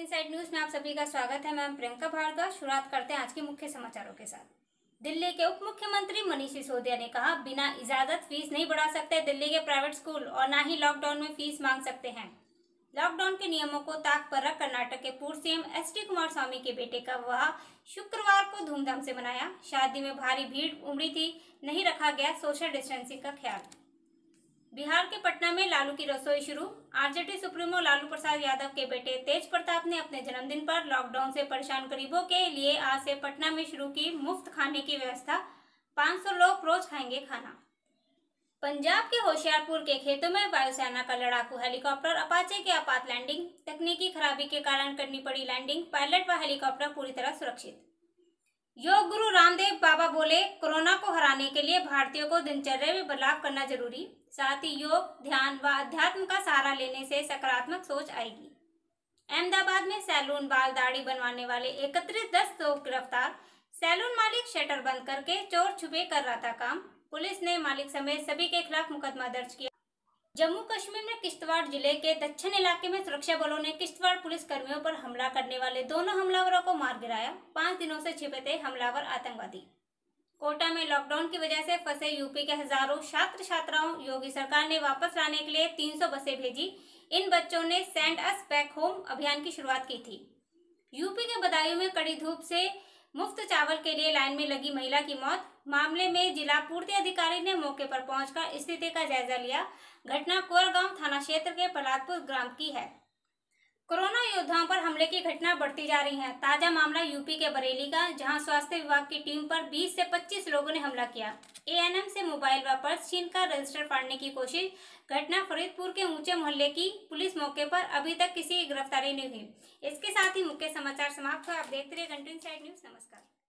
inside news में आप सभी का स्वागत है मैं प्रियंका भारद्वाज शुरुआत करते हैं आज के मुख्य समाचारों के साथ दिल्ली के उप मुख्यमंत्री मनीष सिसोदिया ने कहा बिना इजाजत फीस नहीं बढ़ा सकते दिल्ली के प्राइवेट स्कूल और ना ही लॉकडाउन में फीस मांग सकते हैं लॉकडाउन के नियमों को ताक पर रख कर्नाटक के पूर्व CM S T Kumaraswamy के बेटे का विवाह शुक्रवार को धूमधाम से मनाया शादी में भारी भीड़ उमड़ी थी नहीं रखा गया सोशल डिस्टेंसिंग का ख्याल बिहार के पटना में लालू की रसोई शुरू आरजेडी सुप्रीमो लालू प्रसाद यादव के बेटे तेज प्रताप ने अपने जन्मदिन पर लॉकडाउन से परेशान गरीबों के लिए आज से पटना में शुरू की मुफ्त खाने की व्यवस्था 500 लोग रोज खाएंगे खाना पंजाब के होशियारपुर के खेतों में वायुसेना का लड़ाकू हेलीकॉप्टर अपाचे के आपात लैंडिंग तकनीकी खराबी के कारण करनी पड़ी लैंडिंग पायलट व हेलीकॉप्टर पूरी तरह सुरक्षित योग गुरु रामदेव बाबा बोले कोरोना को हराने के लिए भारतीयों को दिनचर्या में बदलाव करना जरूरी साथ ही योग ध्यान व अध्यात्म का सहारा लेने से सकारात्मक सोच आएगी अहमदाबाद में सैलून बाल दाढ़ी बनवाने वाले एकत्रित दस लोग गिरफ्तार सैलून मालिक शटर बंद करके चोर छुपे कर रहा था काम पुलिस ने मालिक समेत सभी के खिलाफ मुकदमा दर्ज किया जम्मू कश्मीर में किश्तवाड़ जिले के दक्षिण इलाके में सुरक्षा बलों ने किश्तवाड़ पुलिस कर्मियों पर हमला करने वाले दोनों हमलावरों को मार गिराया पांच दिनों से छिपे थे हमलावर आतंकवादी कोटा में लॉकडाउन की वजह से फंसे यूपी के हजारों छात्र छात्राओं योगी सरकार ने वापस लाने के लिए 300 बसें भेजी इन बच्चों ने सेंड अस बैक होम अभियान की शुरुआत की थी यूपी के बदायूं में कड़ी धूप से मुफ्त चावल के लिए लाइन में लगी महिला की मौत मामले में जिला पूर्ति अधिकारी ने मौके पर पहुंचकर स्थिति का जायजा लिया घटना कोरगांव थाना क्षेत्र के पलादपुर ग्राम की है कोरोना योद्धाओं पर हमले की घटना बढ़ती जा रही है ताजा मामला यूपी के बरेली का जहां स्वास्थ्य विभाग की टीम पर 20 से 25 लोगों ने हमला किया एएनएम से मोबाइल व पर्स छीन कर रजिस्टर फाड़ने की कोशिश घटना फरीदपुर के ऊंचे मोहल्ले की पुलिस मौके पर अभी तक किसी की गिरफ्तारी नहीं हुई इसके साथ ही मुख्य समाचार समाप्त हुआ आप देखते रहिए कंटिन्यू साइड न्यूज नमस्कार